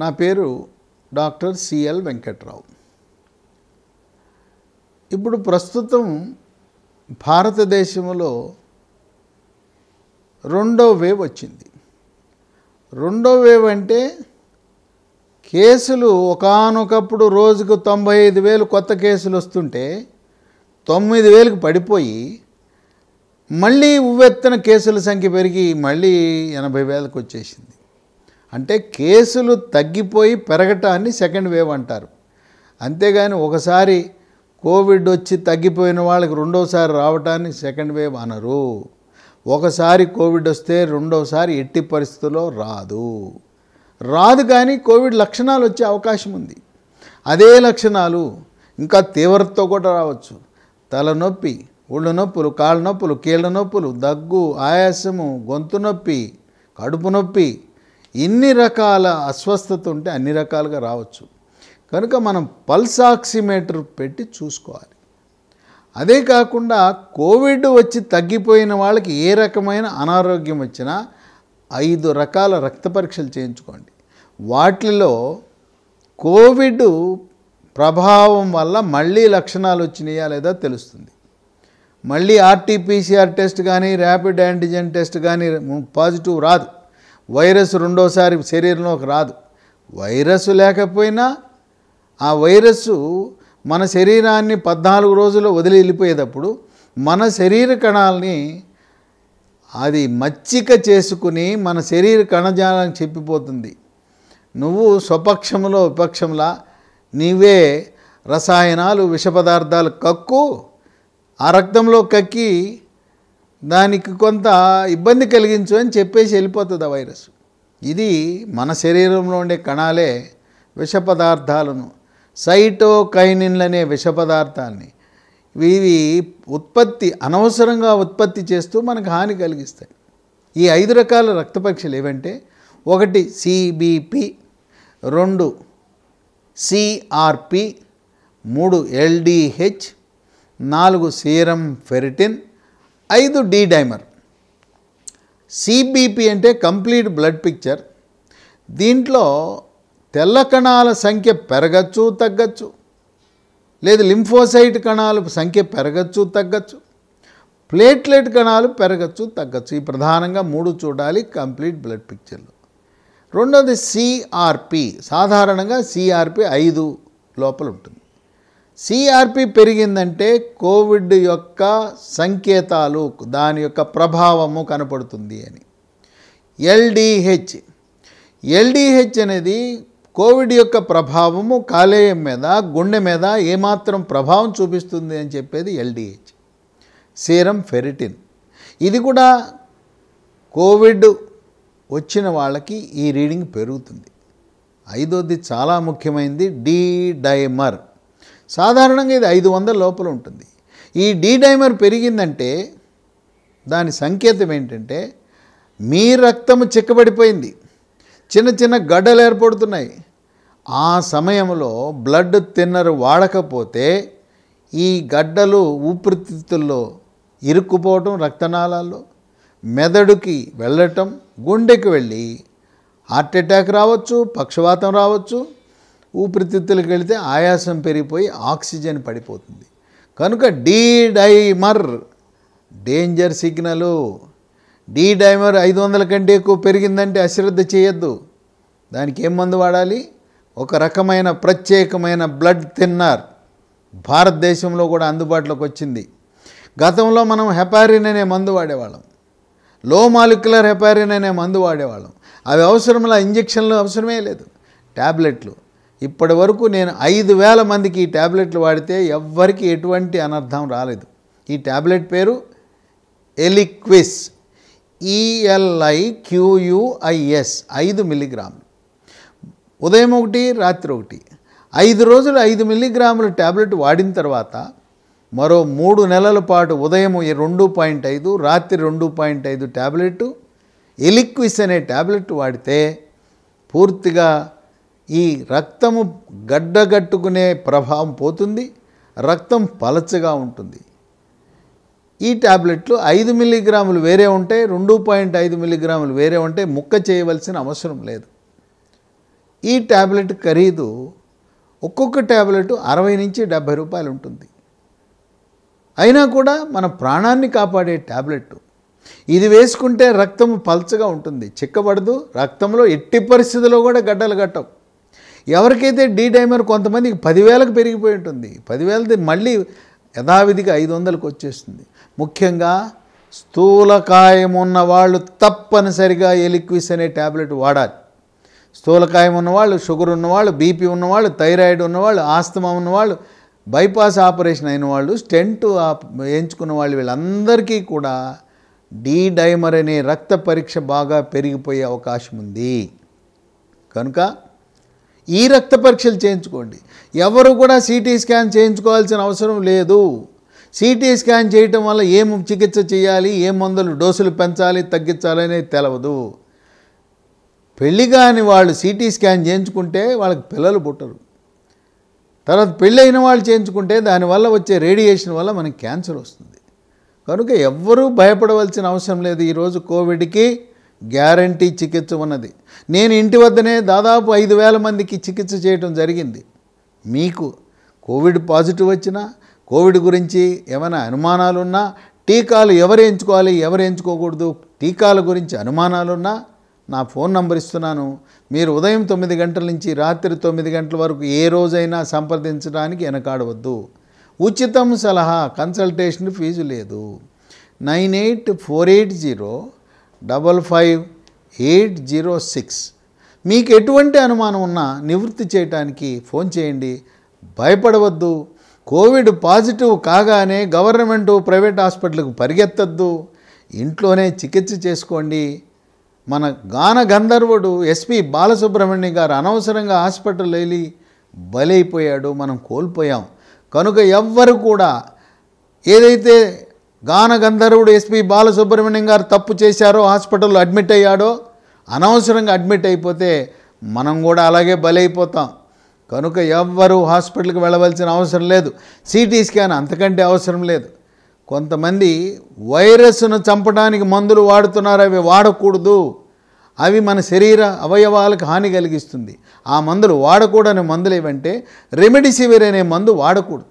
నా పేరు doctor CL Venkatrao ఇప్పుడు ప్రస్తుతం భారతదేశంలో రెండో వేవ్ వచ్చింది రెండో వేవ్ అంటే కేసులు ఒకనొకప్పుడు రోజుకు తొంభై ఐదు వేలు కొత్త కేసులు వస్తుంటే తొమ్మిది వేలకు పడిపోయి మళ్ళీ ఉవ్వెత్తన కేసుల సంఖ్య పెరిగి మళ్ళీ ఎనభై వేలకు వచ్చేసింది అంటే కేసులు తగ్గిపోయి పెరగటాన్ని సెకండ్ వేవ్ అంటారు అంతేగాని ఒకసారి కోవిడ్ వచ్చి తగ్గిపోయిన వాళ్ళకి రెండోసారి రావటాన్ని సెకండ్ వేవ్ అనరు ఒకసారి కోవిడ్ వస్తే రెండోసారి ఎట్టి పరిస్థితుల్లో రాదు రాదు కానీ కోవిడ్ లక్షణాలు వచ్చే అవకాశం ఉంది అదే లక్షణాలు ఇంకా తీవ్రత కూడా రావచ్చు తలనొప్పి ఒళ్ళు నొప్పులు కాళ్ళ నొప్పులు కీళ్ళ నొప్పులు దగ్గు ఆయాసము గొంతు నొప్పి కడుపు నొప్పి ఇన్ని రకాల అస్వస్థత ఉంటే అన్ని రకాలుగా రావచ్చు కనుక మనం పల్స్ ఆక్సిమీటర్ పెట్టి చూసుకోవాలి అదే కాకుండా కోవిడ్ వచ్చి తగ్గిపోయిన వాళ్ళకి ఏ రకమైన అనారోగ్యం వచ్చినా ఐదు రకాల రక్త పరీక్షలు చేయించుకోండి వాటిలో కోవిడ్ ప్రభావం వల్ల మళ్ళీ లక్షణాలు వచ్చినాయా లేదా తెలుస్తుంది మళ్ళీ ఆర్టీపీసీఆర్ టెస్ట్ కానీ ర్యాపిడ్ యాంటిజెన్ టెస్ట్ కానీ పాజిటివ్ రాదు వైరస్ రెండోసారి శరీరంలోకి రాదు వైరస్ లేకపోయినా ఆ వైరస్ మన శరీరాన్ని పద్నాలుగు రోజులు వదిలి వెళ్ళిపోయేటప్పుడు మన శరీర కణాలని అది మచ్చిక చేసుకుని మన శరీర కణజాలం చెప్పిపోతుంది నువ్వు స్వపక్షంలో విపక్షంలా నీవే రసాయనాలు విష పదార్థాలు కక్కు ఆ రక్తంలో కక్కి దానికి కొంత ఇబ్బంది కలిగించు అని చెప్పేసి వెళ్ళిపోతుంది ఆ వైరస్ ఇది మన శరీరంలో ఉండే కణాలే విష పదార్థాలను సైటోకైనిన్లనే విష పదార్థాలని ఇవి ఉత్పత్తి అనవసరంగా ఉత్పత్తి చేస్తూ మనకు హాని కలిగిస్తాయి ఈ ఐదు రకాల రక్తపక్షలు ఏవంటే ఒకటి సిబిపి రెండు సిఆర్పి మూడు ఎల్డిహెచ్ నాలుగు సీరం ఫెరిటిన్ ఐదు డి డైమర్ సిబిపి అంటే కంప్లీట్ బ్లడ్ పిక్చర్ దీంట్లో తెల్ల కణాల సంఖ్య పెరగచ్చు తగ్గచ్చు లేదు లింఫోసైట్ కణాలు సంఖ్య పెరగచ్చు తగ్గచ్చు ప్లేట్లెట్ కణాలు పెరగచ్చు తగ్గచ్చు ఈ ప్రధానంగా మూడు చూడాలి కంప్లీట్ బ్లడ్ పిక్చర్లు రెండోది సిఆర్పి సాధారణంగా సిఆర్పి ఐదు లోపల ఉంటుంది సిఆర్పి పెరిగిందంటే కోవిడ్ యొక్క సంకేతాలు దాని యొక్క ప్రభావము కనపడుతుంది అని ఎల్డిహెచ్ ఎల్డిహెచ్ అనేది కోవిడ్ యొక్క ప్రభావము కాలేయం మీద గుండె మీద ఏమాత్రం ప్రభావం చూపిస్తుంది అని చెప్పేది ఎల్డిహెచ్ సీరం ఫెరిటిన్ ఇది కూడా కోవిడ్ వచ్చిన వాళ్ళకి ఈ రీడింగ్ పెరుగుతుంది ఐదోది చాలా ముఖ్యమైనది డీ డైమర్ సాధారణంగా ఇది ఐదు వందల లోపల ఉంటుంది ఈ డీ డైమర్ పెరిగిందంటే దాని సంకేతం ఏంటంటే మీ రక్తము చిక్కబడిపోయింది చిన్న చిన్న గడ్డలు ఏర్పడుతున్నాయి ఆ సమయంలో బ్లడ్ తిన్నర్ వాడకపోతే ఈ గడ్డలు ఊపిరితిత్తుల్లో ఇరుక్కుపోవటం రక్తనాళాల్లో మెదడుకి వెళ్ళటం గుండెకి వెళ్ళి హార్ట్ అటాక్ రావచ్చు పక్షవాతం రావచ్చు ఊపిరితిత్తులకు వెళితే ఆయాసం పెరిగిపోయి ఆక్సిజన్ పడిపోతుంది కనుక D dimer danger signal D dimer ఐదు వందల కంటే ఎక్కువ పెరిగిందంటే అశ్రద్ధ చేయొద్దు దానికి ఏం మందు వాడాలి ఒక రకమైన ప్రత్యేకమైన బ్లడ్ థిన్నర్ భారతదేశంలో కూడా అందుబాటులోకి వచ్చింది గతంలో మనం హెపారిన్ అనే మందు వాడేవాళ్ళం లో మాలిక్యులర్ హెపారిన్ అనే మందు వాడేవాళ్ళం అవి అవసరంలో ఇంజక్షన్లు అవసరమే లేదు ట్యాబ్లెట్లు ఇప్పటి వరకు నేను ఐదు వేల మందికి ఈ ట్యాబ్లెట్లు వాడితే ఎవ్వరికి ఎటువంటి అనర్థం రాలేదు ఈ ట్యాబ్లెట్ పేరు ఎలిక్విస్ ఈఎల్ఐ e క్యూయుఐఎస్ ఐదు మిల్లీగ్రాములు ఉదయం ఒకటి రాత్రి ఒకటి ఐదు రోజులు ఐదు మిల్లీగ్రాముల ట్యాబ్లెట్ వాడిన తర్వాత మరో మూడు నెలల పాటు ఉదయం రెండు పాయింట్ ఐదు రాత్రి రెండు పాయింట్ ఐదు ట్యాబ్లెట్ ఎలిక్విస్ అనే ట్యాబ్లెట్ వాడితే పూర్తిగా ఈ రక్తము గడ్డగట్టుకునే ప్రభావం పోతుంది రక్తం పలచగా ఉంటుంది ఈ ట్యాబ్లెట్లు ఐదు మిల్లీగ్రాములు వేరే ఉంటే రెండు పాయింట్ ఐదు మిల్లీగ్రాములు వేరే ఉంటే ముక్క చేయవలసిన అవసరం లేదు ఈ ట్యాబ్లెట్ ఖరీదు ఒక్కొక్క ట్యాబ్లెట్ అరవై నుంచి డెబ్భై రూపాయలు ఉంటుంది అయినా కూడా మన ప్రాణాన్ని కాపాడే ట్యాబ్లెట్ ఇది వేసుకుంటే రక్తం పలచగా ఉంటుంది చిక్కబడదు రక్తంలో ఎట్టి పరిస్థితుల్లో కూడా గడ్డలు కట్టవు ఎవరికైతే డీ డైమర్ కొంతమందికి పదివేలకు పెరిగిపోయి ఉంటుంది పదివేలది మళ్ళీ యథావిధిగా ఐదు వందలకు వచ్చేస్తుంది ముఖ్యంగా స్థూలకాయం ఉన్న వాళ్ళు తప్పనిసరిగా ఎలిక్విస్ అనే ట్యాబ్లెట్ వాడాలి స్థూలకాయం ఉన్నవాళ్ళు షుగర్ ఉన్నవాళ్ళు బీపీ ఉన్నవాళ్ళు థైరాయిడ్ ఉన్నవాళ్ళు ఆస్తమా ఉన్నవాళ్ళు బైపాస్ ఆపరేషన్ అయిన వాళ్ళు స్టెంటు ఎంచుకున్న వాళ్ళు వీళ్ళందరికీ కూడా డీ డైమర్ అనే రక్త పరీక్ష బాగా పెరిగిపోయే అవకాశం ఉంది కనుక ఈ రక్త పరీక్షలు చేయించుకోండి ఎవరు కూడా సిటీ స్కాన్ చేయించుకోవాల్సిన అవసరం లేదు సిటీ స్కాన్ చేయటం వల్ల ఏం చికిత్స చేయాలి ఏ మందులు డోసులు పెంచాలి తగ్గించాలి అనేది తెలవదు పెళ్ళి కాని వాళ్ళు సిటీ స్కాన్ చేయించుకుంటే వాళ్ళకి పిల్లలు పుట్టరు తర్వాత పెళ్ళైన వాళ్ళు చేయించుకుంటే దానివల్ల వచ్చే రేడియేషన్ వల్ల మనకి క్యాన్సర్ వస్తుంది కనుక ఎవ్వరూ భయపడవలసిన అవసరం లేదు ఈరోజు కోవిడ్కి గ్యారంటీ చికిత్స ఉన్నది నేను ఇంటి వద్దనే దాదాపు ఐదు వేల మందికి చికిత్స చేయటం జరిగింది మీకు కోవిడ్ పాజిటివ్ వచ్చినా కోవిడ్ గురించి ఏమైనా అనుమానాలున్నా టీకాలు ఎవరు ఎంచుకోవాలి ఎవరు ఎంచుకోకూడదు టీకాల గురించి అనుమానాలున్నా నా ఫోన్ నంబర్ ఇస్తున్నాను మీరు ఉదయం తొమ్మిది గంటల నుంచి రాత్రి తొమ్మిది గంటల వరకు ఏ రోజైనా సంప్రదించడానికి వెనకాడవద్దు ఉచితం సలహా కన్సల్టేషన్ ఫీజు లేదు nine eight four eight zero double five eight zero six మీకు ఎటువంటి అనుమానం ఉన్నా నివృత్తి చేయటానికి ఫోన్ చేయండి భయపడవద్దు కోవిడ్ పాజిటివ్ కాగానే గవర్నమెంట్ ప్రైవేట్ హాస్పిటల్కు పరిగెత్తద్దు ఇంట్లోనే చికిత్స చేసుకోండి మన గాన గంధర్వుడు ఎస్పి బాలసుబ్రహ్మణ్యం గారు అనవసరంగా హాస్పిటల్ వెళ్ళి బలైపోయాడు మనం కోల్పోయాం కనుక ఎవ్వరు కూడా ఏదైతే గాన గంధర్వుడు ఎస్పి బాలసుబ్రహ్మణ్యం గారు తప్పు చేశారో హాస్పిటల్లో అడ్మిట్ అయ్యాడో అనవసరంగా అడ్మిట్ అయిపోతే మనం కూడా అలాగే బలైపోతాం కనుక ఎవ్వరూ హాస్పిటల్కి వెళ్ళవలసిన అవసరం లేదు సిటీ స్కాన్ అంతకంటే అవసరం లేదు కొంతమంది వైరస్ను చంపడానికి మందులు వాడుతున్నారు అవి వాడకూడదు అవి మన శరీర అవయవాలకు హాని కలిగిస్తుంది ఆ మందులు వాడకూడని మందులు ఏవంటే రెమెడిసివిర్ అనే మందు వాడకూడదు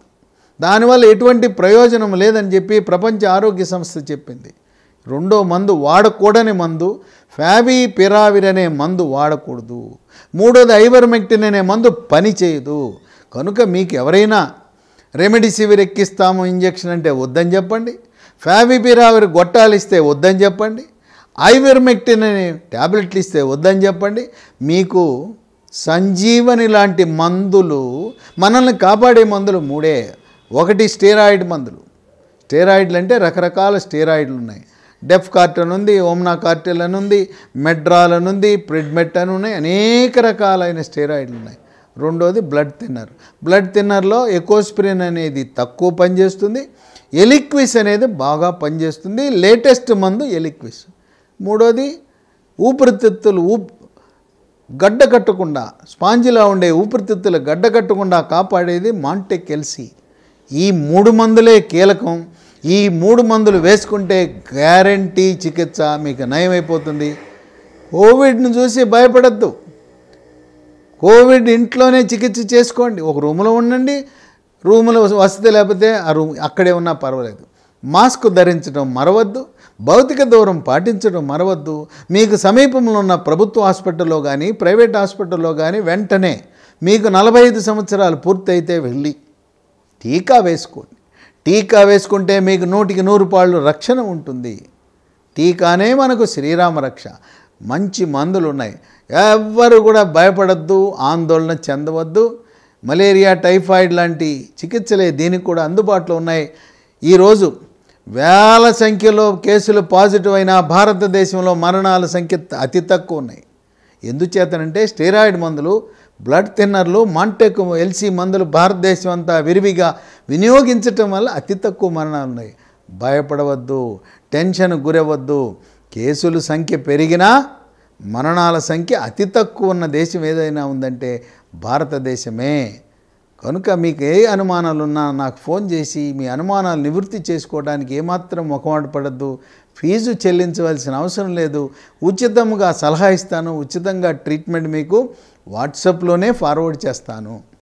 దానివల్ల ఎటువంటి ప్రయోజనం లేదని చెప్పి ప్రపంచ ఆరోగ్య సంస్థ చెప్పింది రెండో మందు వాడకూడని మందు ఫ్యాబీ పిరావిర్ అనే మందు వాడకూడదు మూడోది ఐవర్మెక్టిన్ అనే మందు పనిచేయదు కనుక మీకు ఎవరైనా రెమెడిసివిర్ ఎక్కిస్తాము ఇంజెక్షన్ అంటే వద్దని చెప్పండి ఫ్యాబిపిరావిర్ గొట్టాలు ఇస్తే వద్దని చెప్పండి ఐవర్మెక్టిన్ అనే ట్యాబ్లెట్లు ఇస్తే వద్దని చెప్పండి మీకు సంజీవని లాంటి మందులు మనల్ని కాపాడే మందులు మూడే ఒకటి స్టెరాయిడ్ మందులు స్టెరాయిడ్లు అంటే రకరకాల స్టెరాయిడ్లు ఉన్నాయి డెఫ్ కార్ట్ అని ఉంది ఓమ్నా కార్టెల్ అని ఉంది మెడ్రాల్ అని ఉంది ప్రిడ్మెట్ అని ఉన్నాయి అనేక రకాలైన స్టెరాయిడ్లు ఉన్నాయి రెండోది బ్లడ్ థిన్నర్ బ్లడ్ థిన్నర్లో ఎకోస్ప్రిన్ అనేది తక్కువ పనిచేస్తుంది ఎలిక్విస్ అనేది బాగా పనిచేస్తుంది లేటెస్ట్ మందు ఎలిక్విస్ మూడోది ఊపిరితిత్తులు ఊప్ గడ్డ కట్టకుండా స్పాంజిలా ఉండే ఊపిరితిత్తులు గడ్డ కట్టకుండా కాపాడేది మాంటెకెల్సీ ఈ మూడు మందులే కీలకం ఈ మూడు మందులు వేసుకుంటే గ్యారంటీ చికిత్స మీకు నయమైపోతుంది కోవిడ్ను చూసి భయపడద్దు కోవిడ్ ఇంట్లోనే చికిత్స చేసుకోండి ఒక రూమ్లో ఉండండి రూమ్లో వసతి లేకపోతే ఆ రూమ్ అక్కడే ఉన్నా పర్వాలేదు మాస్క్ ధరించడం మరవద్దు భౌతిక దూరం పాటించడం మరవద్దు మీకు సమీపంలో ఉన్న ప్రభుత్వ హాస్పిటల్లో కానీ ప్రైవేట్ హాస్పిటల్లో కానీ వెంటనే మీకు నలభై ఐదు సంవత్సరాలు పూర్తయితే వెళ్ళి టీకా వేసుకోండి టీకా వేసుకుంటే మీకు నూటికి నూరు పాళ్ళు రక్షణ ఉంటుంది టీకానే మనకు శ్రీరామ రక్ష మంచి మందులు ఉన్నాయి ఎవ్వరు కూడా భయపడద్దు ఆందోళన చెందవద్దు మలేరియా టైఫాయిడ్ లాంటి చికిత్సలే దీనికి కూడా అందుబాటులో ఉన్నాయి ఈరోజు వేల సంఖ్యలో కేసులు పాజిటివ్ అయినా భారతదేశంలో మరణాల సంఖ్య అతి తక్కువ ఉన్నాయి ఎందుచేతనంటే స్టెరాయిడ్ మందులు బ్లడ్ థిన్నర్లు మాంటెక్ ఎల్సీ మందులు భారతదేశం అంతా విరివిగా వినియోగించటం వల్ల అతి తక్కువ మరణాలు ఉన్నాయి భయపడవద్దు టెన్షన్ గురవద్దు కేసులు సంఖ్య పెరిగినా మరణాల సంఖ్య అతి తక్కువ ఉన్న దేశం ఏదైనా ఉందంటే భారతదేశమే కనుక మీకు ఏ అనుమానాలున్నా నాకు ఫోన్ చేసి మీ అనుమానాలు నివృత్తి చేసుకోవడానికి ఏమాత్రం మొఖమాట పడద్దు ఫీజు చెల్లించవలసిన అవసరం లేదు ఉచితంగా సలహా ఇస్తాను ఉచితంగా ట్రీట్మెంట్ మీకు వాట్సాప్లోనే ఫార్వర్డ్ చేస్తాను